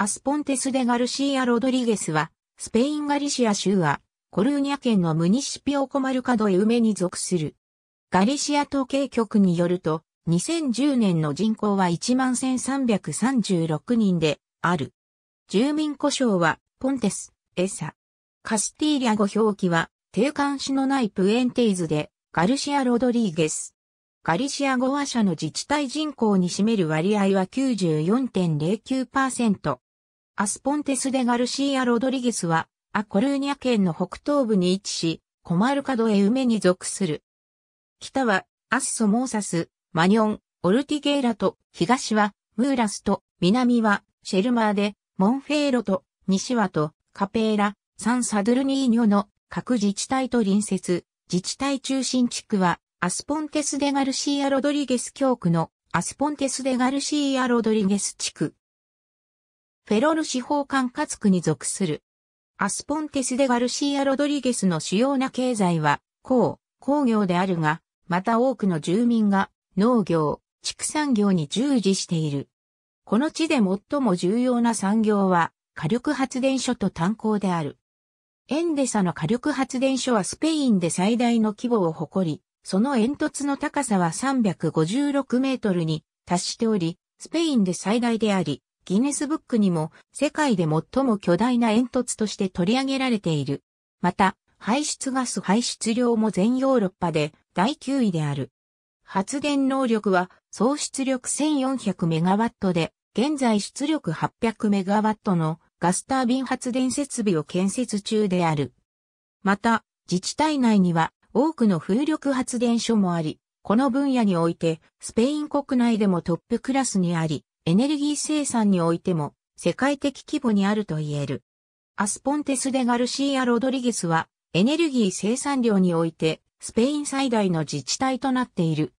アスポンテス・デ・ガルシーア・ロドリゲスは、スペイン・ガリシア州は、コルーニャ県のムニシピオ・コマルカド・エウメに属する。ガリシア統計局によると、2010年の人口は11,336人で、ある。住民故障は、ポンテス、エサ。カスティーリャ語表記は、定冠詞のないプエンテイズで、ガルシア・ロドリーゲス。ガリシア語話者の自治体人口に占める割合は94.09%。アスポンテスデガルシーア・ロドリゲスは、アコルーニャ県の北東部に位置し、コマルカドエウメに属する。北は、アッソモーサス、マニョン、オルティゲーラと、東は、ムーラスと、南は、シェルマーで、モンフェーロと、西はと、カペーラ、サン・サドルニーニョの各自治体と隣接、自治体中心地区は、アスポンテスデガルシーア・ロドリゲス教区のアスポンテスデガルシーア・ロドリゲス地区。フェロル司法管轄区に属する。アスポンテスでガルシア・ロドリゲスの主要な経済は、鉱、工業であるが、また多くの住民が農業、畜産業に従事している。この地で最も重要な産業は火力発電所と炭鉱である。エンデサの火力発電所はスペインで最大の規模を誇り、その煙突の高さは356メートルに達しており、スペインで最大であり、ギネスブックにも世界で最も巨大な煙突として取り上げられている。また、排出ガス排出量も全ヨーロッパで第9位である。発電能力は総出力1 4 0 0メガワットで、現在出力8 0 0メガワットのガスタービン発電設備を建設中である。また、自治体内には多くの風力発電所もあり、この分野においてスペイン国内でもトップクラスにあり、エネルギー生産においても世界的規模にあると言える。アスポンテス・デ・ガルシーア・ロドリゲスはエネルギー生産量においてスペイン最大の自治体となっている。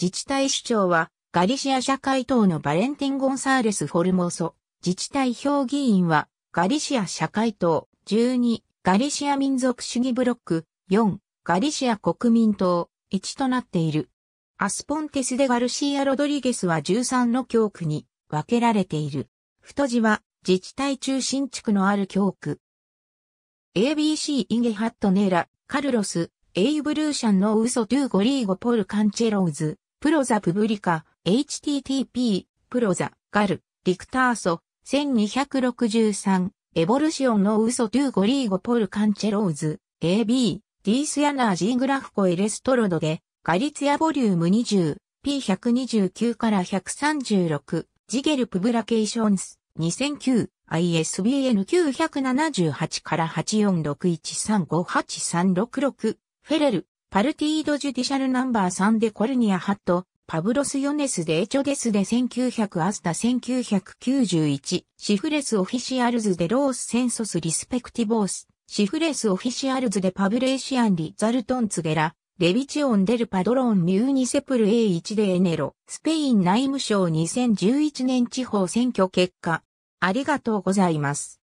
自治体首長はガリシア社会党のバレンティン・ゴンサーレス・フォルモソ。自治体評議員はガリシア社会党12ガリシア民族主義ブロック4ガリシア国民党1となっている。アスポンテスでガルシア・ロドリゲスは13の教区に分けられている。太字は自治体中心地区のある教区。ABC インゲハットネーラ、カルロス、エイブルーシャンのウソトゥーゴリーゴポルカンチェローズ、プロザプブリカ、http、プロザ、ガル、リクターソ、1263、エボルシオンのウソトゥーゴリーゴポルカンチェローズ、AB、ディースヤナージーグラフコエレストロドで、ガリツヤボリューム 20P129 から136ジゲルプブラケーションス 2009ISBN978 から8461358366フェレルパルティードジュディシャルナンバー3でコルニアハットパブロス・ヨネス・デエチョデスで1900アスタ1991シフレス・オフィシアルズ・でロース・センソス・リスペクティボースシフレス・オフィシアルズ・でパブレーシアン・リ・ザルトン・ツゲラレビチオン・デル・パドロン・ミューニセプル A1 でエネロ、スペイン内務省2011年地方選挙結果。ありがとうございます。